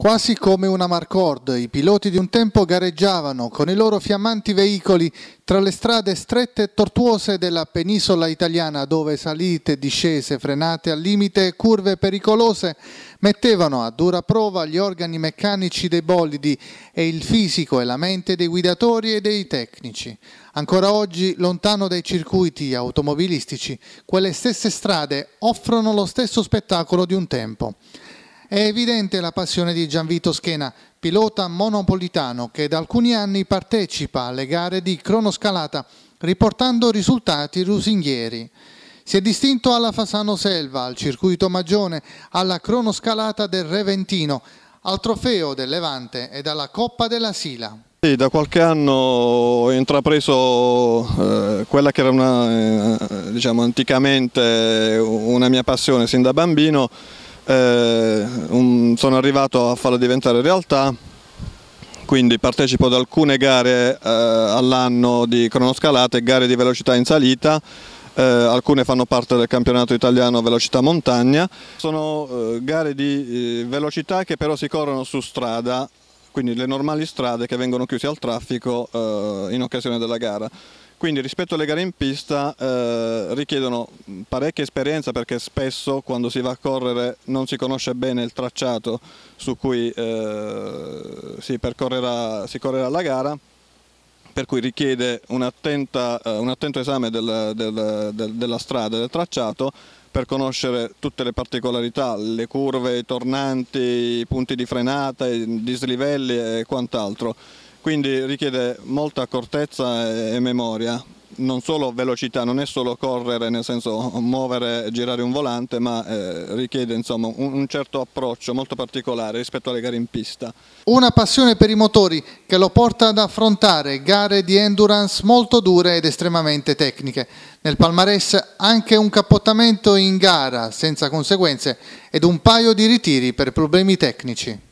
Quasi come una Marcord, i piloti di un tempo gareggiavano con i loro fiammanti veicoli tra le strade strette e tortuose della penisola italiana dove salite, discese, frenate al limite e curve pericolose mettevano a dura prova gli organi meccanici dei bolidi e il fisico e la mente dei guidatori e dei tecnici. Ancora oggi, lontano dai circuiti automobilistici, quelle stesse strade offrono lo stesso spettacolo di un tempo. È evidente la passione di Gianvito Schena, pilota monopolitano che da alcuni anni partecipa alle gare di cronoscalata, riportando risultati lusinghieri. Si è distinto alla Fasano Selva, al circuito Magione, alla cronoscalata del Reventino, al trofeo del Levante e alla Coppa della Sila. Sì, da qualche anno ho intrapreso eh, quella che era una, eh, diciamo, anticamente una mia passione sin da bambino, eh, un, sono arrivato a farla diventare realtà, quindi partecipo ad alcune gare eh, all'anno di cronoscalate, gare di velocità in salita, eh, alcune fanno parte del campionato italiano velocità montagna, sono eh, gare di eh, velocità che però si corrono su strada, quindi le normali strade che vengono chiuse al traffico eh, in occasione della gara. Quindi rispetto alle gare in pista eh, richiedono parecchia esperienza perché spesso quando si va a correre non si conosce bene il tracciato su cui eh, si, si correrà la gara per cui richiede un, attenta, eh, un attento esame del, del, del, della strada, del tracciato, per conoscere tutte le particolarità, le curve, i tornanti, i punti di frenata, i dislivelli e quant'altro quindi richiede molta accortezza e memoria, non solo velocità, non è solo correre nel senso muovere, girare un volante, ma eh, richiede insomma, un, un, certo approccio molto particolare rispetto alle gare in pista. Una passione per i motori che lo porta ad affrontare gare di endurance molto dure ed estremamente tecniche. Nel palmarès anche un cappottamento in gara senza conseguenze ed un paio di ritiri per problemi tecnici.